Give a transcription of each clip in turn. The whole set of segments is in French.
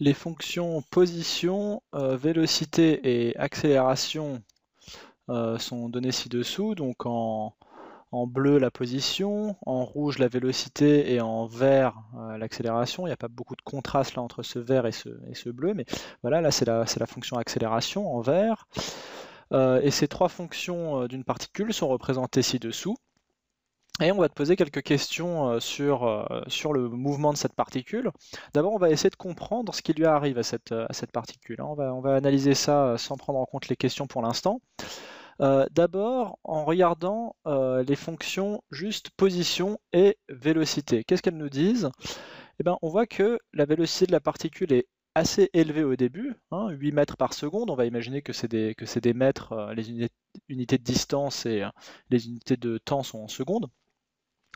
les fonctions position, euh, vélocité et accélération euh, sont données ci-dessous. Donc en, bleu la position, en rouge la vélocité et en vert euh, l'accélération. Il n'y a pas beaucoup de contraste là entre ce vert et ce, bleu, mais voilà, là c'est la, fonction accélération en vert. et ces trois fonctions d'une particule sont représentées ci-dessous. Et on va te poser quelques questions euh, sur, euh, sur le mouvement de cette particule. D'abord, on va essayer de comprendre ce qui lui arrive à cette, euh, à cette particule. Hein. On va, analyser ça sans prendre en compte les questions pour l'instant. D'abord, en regardant les fonctions juste position et vélocité. Qu'est-ce qu'elles nous disent eh ben, On voit que la vélocité de la particule est assez élevée au début, 8 hein, mètres par seconde. On va imaginer que c'est des, des mètres, les unités, unités de distance et les unités de temps sont en secondes.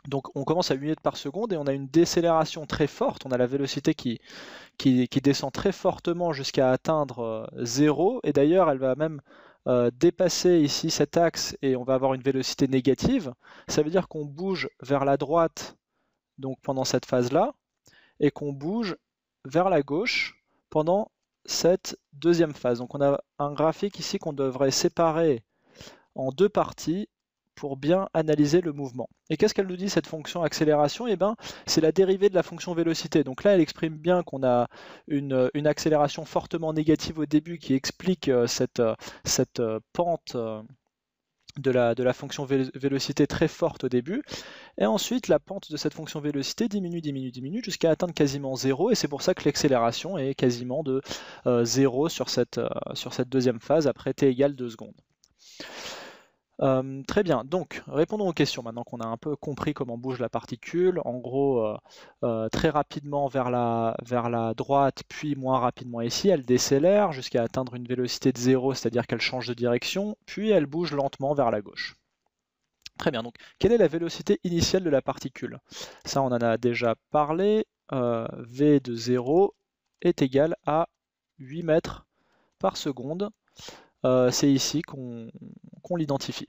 Donc on commence à 8 mètres par seconde et on a une décélération très forte, on a la vélocité qui, qui, descend très fortement jusqu'à atteindre 0 euh, et d'ailleurs elle va même euh, dépasser ici cet axe et on va avoir une vélocité négative. Ça veut dire qu'on bouge vers la droite donc pendant cette phase-là et qu'on bouge vers la gauche pendant cette deuxième phase. Donc on a un graphique ici qu'on devrait séparer en deux parties pour bien analyser le mouvement. Et qu'est-ce qu'elle nous dit cette fonction accélération Eh bien, c'est la dérivée de la fonction vélocité. Donc là, elle exprime bien qu'on a une, accélération fortement négative au début qui explique euh, cette, euh, euh, pente. De la, fonction vélocité très forte au début. Et ensuite, la pente de cette fonction vélocité diminue, diminue, diminue jusqu'à atteindre quasiment 0. Et c'est pour ça que l'accélération est quasiment de 0 sur sur cette deuxième phase après t égale 2 secondes. Euh, très bien, donc répondons aux questions maintenant qu'on a un peu compris comment bouge la particule. En gros, euh, euh, très rapidement vers la, vers la droite, puis moins rapidement ici, elle décélère jusqu'à atteindre une vélocité de 0, c'est-à-dire qu'elle change de direction, puis elle bouge lentement vers la gauche. Très bien, donc quelle est la vélocité initiale de la particule Ça, on en a déjà parlé. v de 0 est égal à 8 mètres par seconde. Euh, c'est ici qu'on l'identifie.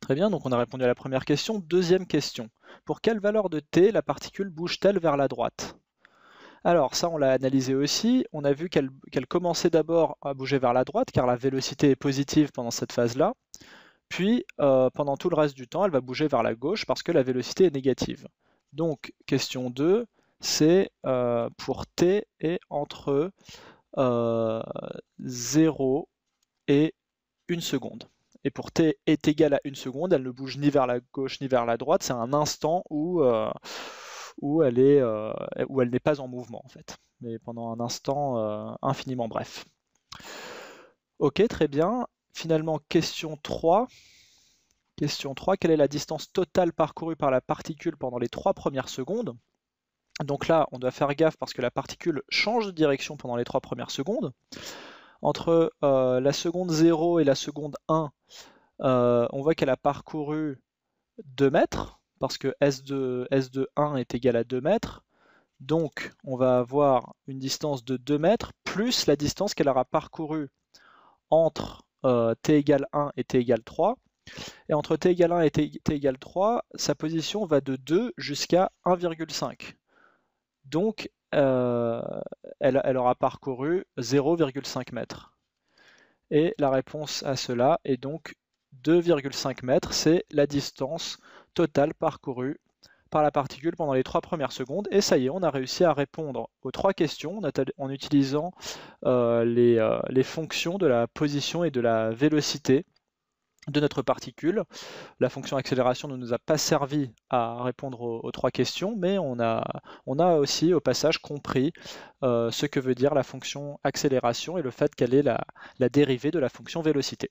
Très bien, donc on a répondu à la première question. Deuxième question. Pour quelle valeur de t la particule bouge-t-elle vers la droite Alors ça, on l'a analysé aussi. On a vu qu'elle commençait d'abord à bouger vers la droite, car la vélocité est positive pendant cette phase-là. Puis, euh, pendant tout le reste du temps, elle va bouger vers la gauche parce que la vélocité est négative. Donc, question 2, c'est euh, pour t et entre 0 euh, et 1 seconde. Et pour t est égal à 1 seconde, elle ne bouge ni vers la gauche ni vers la droite. C'est un instant où, euh, où elle est, euh, où elle n'est pas en mouvement en fait, mais pendant un instant infiniment bref. Ok, très bien. Finalement, question 3. Question 3. Quelle est la distance totale parcourue par la particule pendant les 3 premières secondes donc là, on doit faire gaffe parce que la particule change de direction pendant les trois premières secondes. Entre euh, la seconde 0 et la seconde 1, euh, on voit qu'elle a parcouru 2 mètres, parce que S2, s 1 est égal à 2 mètres. Donc on va avoir une distance de 2 mètres plus la distance qu'elle aura parcourue entre euh, t égale 1 et t égale 3. Et entre t égale 1 et t égale 3, sa position va de 2 jusqu'à 1,5. Donc, euh, elle, aura parcouru 0,5 mètres. Et la réponse à cela est donc 2,5 mètres, c'est la distance totale parcourue par la particule pendant les trois premières secondes. Et ça y est, on a réussi à répondre aux trois questions en utilisant euh, les, euh, les fonctions de la position et de la vélocité de notre particule. La fonction accélération ne nous a pas servi à répondre aux, trois questions, mais on a, on a, aussi au passage compris euh, ce que veut dire la fonction accélération et le fait qu'elle est la, la, dérivée de la fonction vélocité.